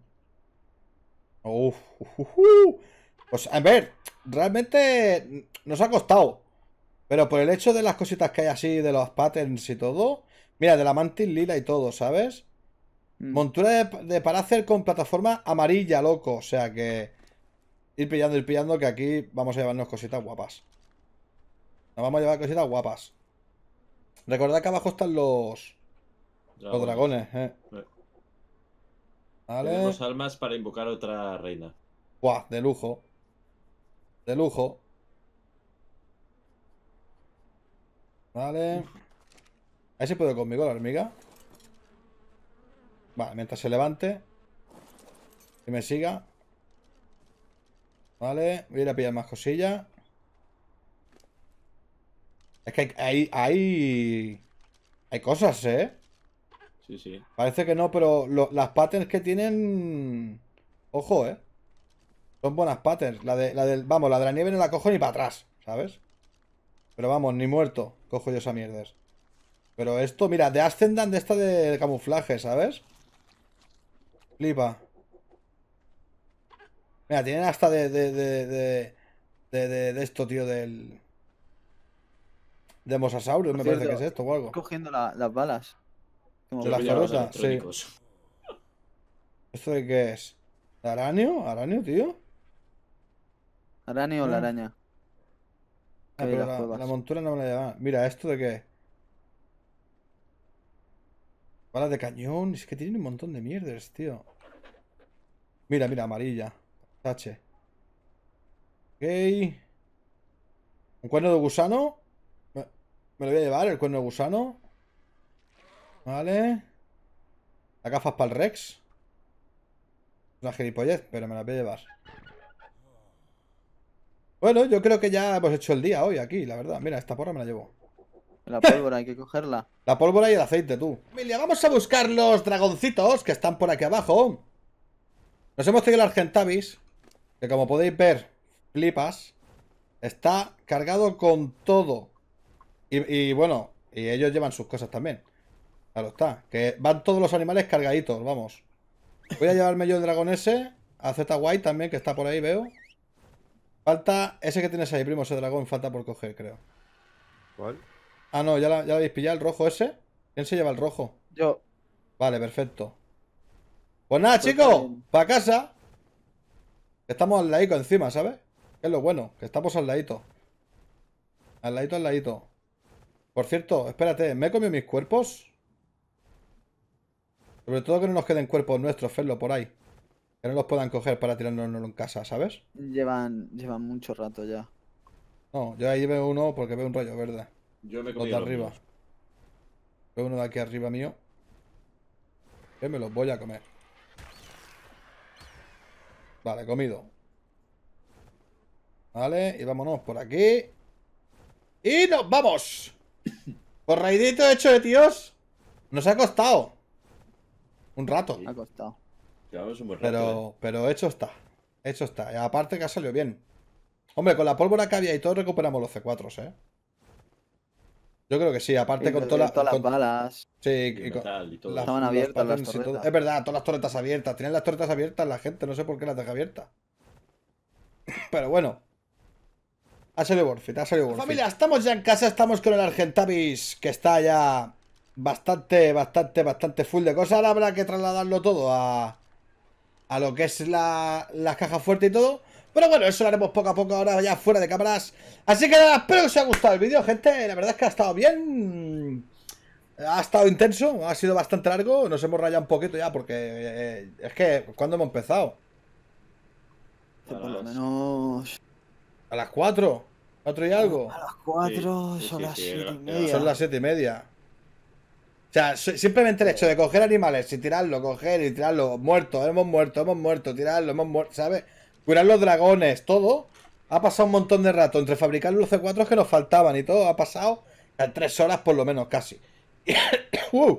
Uf, Pues a ver, realmente nos ha costado. Pero por el hecho de las cositas que hay así, de los patterns y todo. Mira, de la mantis lila y todo, ¿sabes? Mm. Montura de, parácer con plataforma amarilla, loco. O sea que. Ir pillando, ir pillando, que aquí vamos a llevarnos cositas guapas. Nos vamos a llevar cositas guapas. Recordad que abajo están los. Los dragones, eh. eh tenemos almas para invocar otra reina. Buah, de lujo. De lujo. Vale. ¿Ahí se puede conmigo la hormiga? Vale, mientras se levante. Y me siga. Vale, voy a ir a pillar más cosillas. Es que hay, hay cosas, ¿eh? Sí, Parece que no, pero las patterns que tienen. Ojo, eh. Son buenas patterns. La, de, la del. Vamos, la de la nieve no la cojo ni para atrás, ¿sabes? Pero vamos, ni muerto. Cojo yo esa mierda Pero esto, mira, de Ascendant de esta de camuflaje, ¿sabes? Flipa. Mira, tienen hasta de. de. de. de, esto, tío, del. De Mosasaurus, me parece que es esto o algo. Cogiendo las balas. Como la sí. ¿Esto de qué es? araño? ¿Araño, tío? ¿Aranio o la ah. araña? Ah, la, montura no me la lleva. Mira, ¿esto de qué? Balas de cañón. Es que tienen un montón de mierdas, tío. Mira, mira, amarilla. H Ok. ¿Un cuerno de gusano? me lo voy a llevar, el cuerno de gusano? Vale. Las gafas para el Rex. Una gilipollez, pero me las voy a llevar. Bueno, yo creo que ya hemos hecho el día hoy aquí, la verdad. Mira, esta porra me la llevo. La pólvora, hay que cogerla. La pólvora y el aceite, tú. Familia, vamos a buscar los dragoncitos que están por aquí abajo. Nos hemos tenido el Argentavis, que como podéis ver, flipas. Está cargado con todo. Y, y bueno, y ellos llevan sus cosas también. Claro está. Que van todos los animales cargaditos, vamos. Voy a llevarme yo el dragón ese. A Z White también, que está por ahí, veo. Falta ese que tienes ahí, primo. Ese dragón falta por coger, creo. ¿Cuál? Ah, no, ya, lo habéis pillado, el rojo ese. ¿Quién se lleva el rojo? Yo. Vale, perfecto. Pues nada, pues chicos, para casa. Estamos al ladito encima, ¿sabes? es lo bueno, que estamos al ladito. Al ladito, al ladito. Por cierto, espérate, ¿me he comido mis cuerpos? Sobre todo que no nos queden cuerpos nuestros, Ferlo, por ahí. Que no los puedan coger para tirarnos en casa, ¿sabes? Llevan, llevan mucho rato ya. No, yo ahí veo uno porque veo un rayo verdad Yo me comí arriba. Veo uno de aquí arriba mío. Que me los voy a comer. Vale, comido. Vale, y vámonos por aquí. ¡Y nos vamos! Por raidito hecho de tíos. Nos ha costado. Un rato. Ha costado. un buen rato, pero, ¿eh? pero hecho está. Hecho está. Y aparte que ha salido bien. Hombre, con la pólvora que había y todo recuperamos los C4s, ¿eh? Yo creo que sí, aparte con, todas las balas. Sí, y, todo. estaban abiertas las torretas. Es verdad, todas las torretas abiertas. Tienen las torretas abiertas la gente, no sé por qué las deja abiertas. Pero bueno. Ha salido worth ha salido Familia, estamos ya en casa, estamos con el Argentavis, que está ya Bastante, bastante, bastante full de cosas. Ahora habrá que trasladarlo todo a, a lo que es la, las cajas fuertes y todo. Pero bueno, eso lo haremos poco a poco ahora ya fuera de cámaras. Así que nada, espero que os haya gustado el vídeo, gente. La verdad es que ha estado bien. Ha estado intenso, ha sido bastante largo. Nos hemos rayado un poquito ya porque eh, es que, ¿cuándo hemos empezado? por lo menos... ¿A las 4? ¿4 y algo? A las 4, son, las son y media. Son las 7 y media. O sea, simplemente el hecho de coger animales y tirarlo, coger y tirarlo, muerto, hemos muerto, hemos muerto, tirarlo, hemos muerto, ¿sabes? Curar los dragones, todo. Ha pasado un montón de rato entre fabricar los C4 que nos faltaban y todo. Ha pasado tres horas por lo menos casi. uh,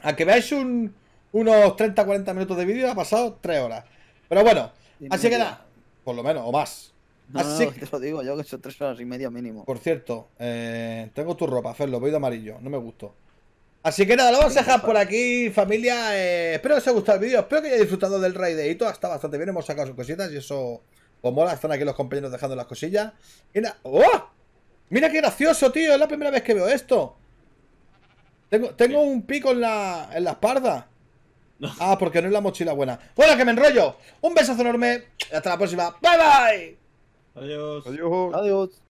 a que veáis unos 30-40 minutos de vídeo, ha pasado tres horas. Pero bueno, así queda Por lo menos, o más. así te lo digo yo que son tres horas y media mínimo. Por cierto, eh, tengo tu ropa, hacerlo. voy de amarillo, no me gustó. Así que nada, lo vamos a dejar por aquí, familia. Eh, espero que os haya gustado el vídeo, espero que hayáis disfrutado del raideito. Está bastante bien, hemos sacado sus cositas y eso os mola. Están aquí los compañeros dejando las cosillas. ¡Oh! ¡Mira qué gracioso, tío! Es la primera vez que veo esto. Tengo, un pico en la, en la espalda. Ah, porque no es la mochila buena. Bueno, que me enrollo. Un besazo enorme. Hasta la próxima. Bye bye. Adiós. Adiós. Adiós.